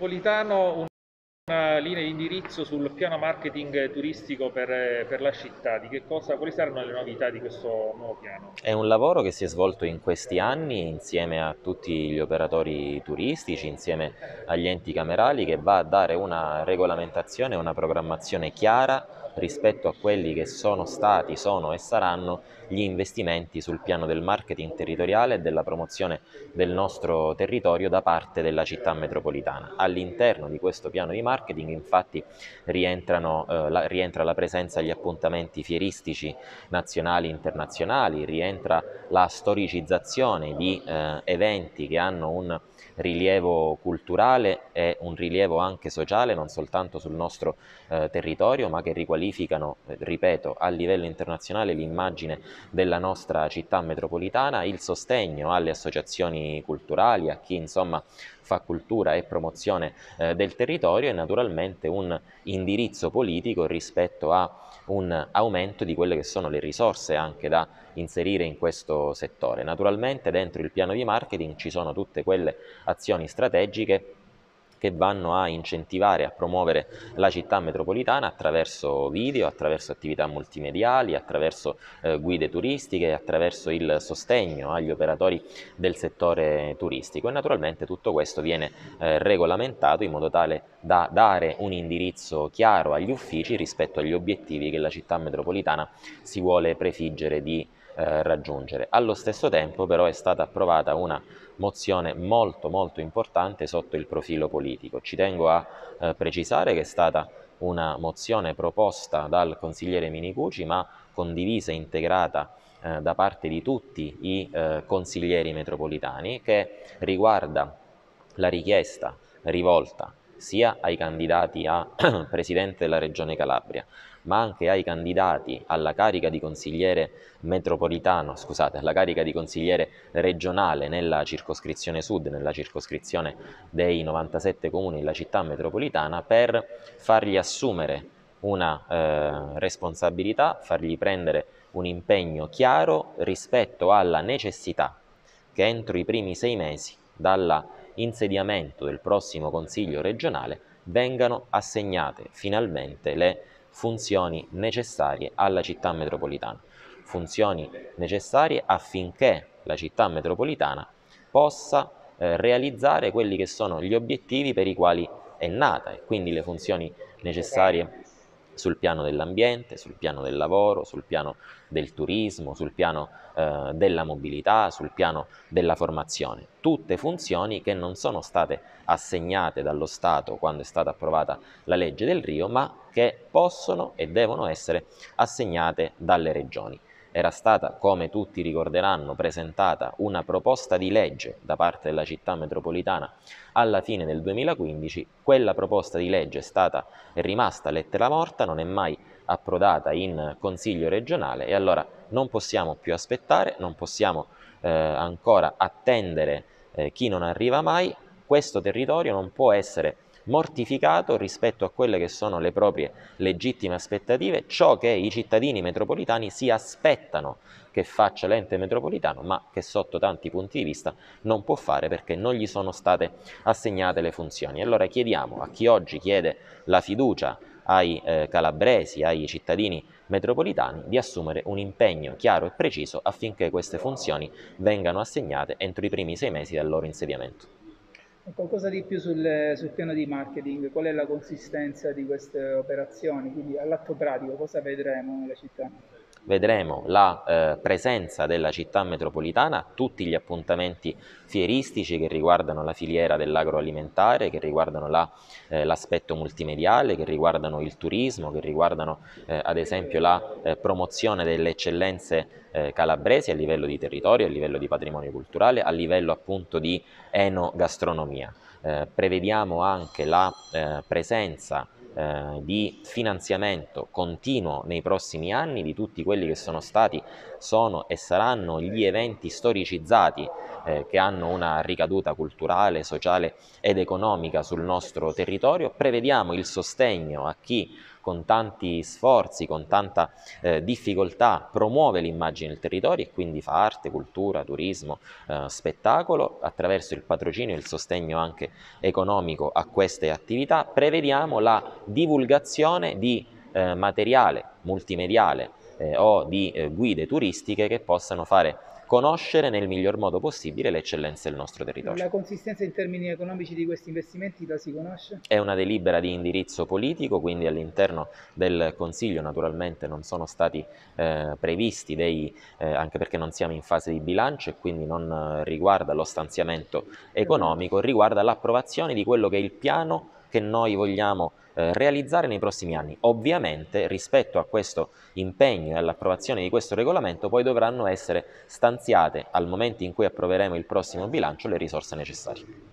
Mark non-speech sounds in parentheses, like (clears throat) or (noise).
metropolitano una linea di indirizzo sul piano marketing turistico per, per la città, cosa, quali saranno le novità di questo nuovo piano? È un lavoro che si è svolto in questi anni insieme a tutti gli operatori turistici, insieme agli enti camerali, che va a dare una regolamentazione, una programmazione chiara rispetto a quelli che sono stati, sono e saranno gli investimenti sul piano del marketing territoriale e della promozione del nostro territorio da parte della città metropolitana. All'interno di questo piano di marketing infatti rientrano, eh, la, rientra la presenza agli appuntamenti fieristici nazionali e internazionali, rientra la storicizzazione di eh, eventi che hanno un rilievo culturale e un rilievo anche sociale non soltanto sul nostro eh, territorio ma che riqualificano modificano, eh, ripeto, a livello internazionale l'immagine della nostra città metropolitana, il sostegno alle associazioni culturali, a chi insomma fa cultura e promozione eh, del territorio e naturalmente un indirizzo politico rispetto a un aumento di quelle che sono le risorse anche da inserire in questo settore. Naturalmente dentro il piano di marketing ci sono tutte quelle azioni strategiche che vanno a incentivare, a promuovere la città metropolitana attraverso video, attraverso attività multimediali, attraverso eh, guide turistiche, attraverso il sostegno agli operatori del settore turistico e naturalmente tutto questo viene eh, regolamentato in modo tale da dare un indirizzo chiaro agli uffici rispetto agli obiettivi che la città metropolitana si vuole prefiggere di eh, raggiungere. Allo stesso tempo però è stata approvata una mozione molto molto importante sotto il profilo politico. Ci tengo a eh, precisare che è stata una mozione proposta dal consigliere Minicucci ma condivisa e integrata eh, da parte di tutti i eh, consiglieri metropolitani che riguarda la richiesta rivolta sia ai candidati a (clears throat) Presidente della Regione Calabria, ma anche ai candidati alla carica di consigliere metropolitano, scusate, alla carica di consigliere regionale nella circoscrizione sud, nella circoscrizione dei 97 comuni della città metropolitana, per fargli assumere una eh, responsabilità, fargli prendere un impegno chiaro rispetto alla necessità che entro i primi sei mesi dalla insediamento del prossimo Consiglio regionale vengano assegnate finalmente le funzioni necessarie alla città metropolitana, funzioni necessarie affinché la città metropolitana possa eh, realizzare quelli che sono gli obiettivi per i quali è nata e quindi le funzioni necessarie sul piano dell'ambiente, sul piano del lavoro, sul piano del turismo, sul piano eh, della mobilità, sul piano della formazione. Tutte funzioni che non sono state assegnate dallo Stato quando è stata approvata la legge del Rio, ma che possono e devono essere assegnate dalle regioni era stata, come tutti ricorderanno, presentata una proposta di legge da parte della città metropolitana alla fine del 2015, quella proposta di legge è, stata, è rimasta lettera morta, non è mai approdata in Consiglio regionale e allora non possiamo più aspettare, non possiamo eh, ancora attendere eh, chi non arriva mai, questo territorio non può essere mortificato rispetto a quelle che sono le proprie legittime aspettative, ciò che i cittadini metropolitani si aspettano che faccia l'ente metropolitano, ma che sotto tanti punti di vista non può fare perché non gli sono state assegnate le funzioni. Allora chiediamo a chi oggi chiede la fiducia ai eh, calabresi, ai cittadini metropolitani, di assumere un impegno chiaro e preciso affinché queste funzioni vengano assegnate entro i primi sei mesi del loro insediamento. Qualcosa di più sul, sul, piano di marketing, qual è la consistenza di queste operazioni, quindi all'atto pratico cosa vedremo nella città? vedremo la eh, presenza della città metropolitana a tutti gli appuntamenti fieristici che riguardano la filiera dell'agroalimentare, che riguardano l'aspetto la, eh, multimediale, che riguardano il turismo, che riguardano eh, ad esempio la eh, promozione delle eccellenze eh, calabresi a livello di territorio, a livello di patrimonio culturale, a livello appunto di enogastronomia. Eh, prevediamo anche la presenza eh, di finanziamento continuo nei prossimi anni di tutti quelli che sono stati sono e saranno gli eventi storicizzati eh, che hanno una ricaduta culturale, sociale ed economica sul nostro territorio. Prevediamo il sostegno a chi con tanti sforzi, con tanta eh, difficoltà promuove l'immagine del territorio e quindi fa arte, cultura, turismo, eh, spettacolo attraverso il patrocinio e il sostegno anche economico a queste attività. Prevediamo la divulgazione di eh, materiale multimediale eh, o di eh, guide turistiche che possano fare conoscere nel miglior modo possibile le eccellenze del nostro territorio. La consistenza in termini economici di questi investimenti la si conosce? È una delibera di indirizzo politico, quindi all'interno del Consiglio naturalmente non sono stati eh, previsti dei, eh, anche perché non siamo in fase di bilancio e quindi non eh, riguarda lo stanziamento economico, riguarda l'approvazione di quello che è il piano che noi vogliamo eh, realizzare nei prossimi anni. Ovviamente rispetto a questo impegno e all'approvazione di questo regolamento poi dovranno essere stanziate al momento in cui approveremo il prossimo bilancio le risorse necessarie.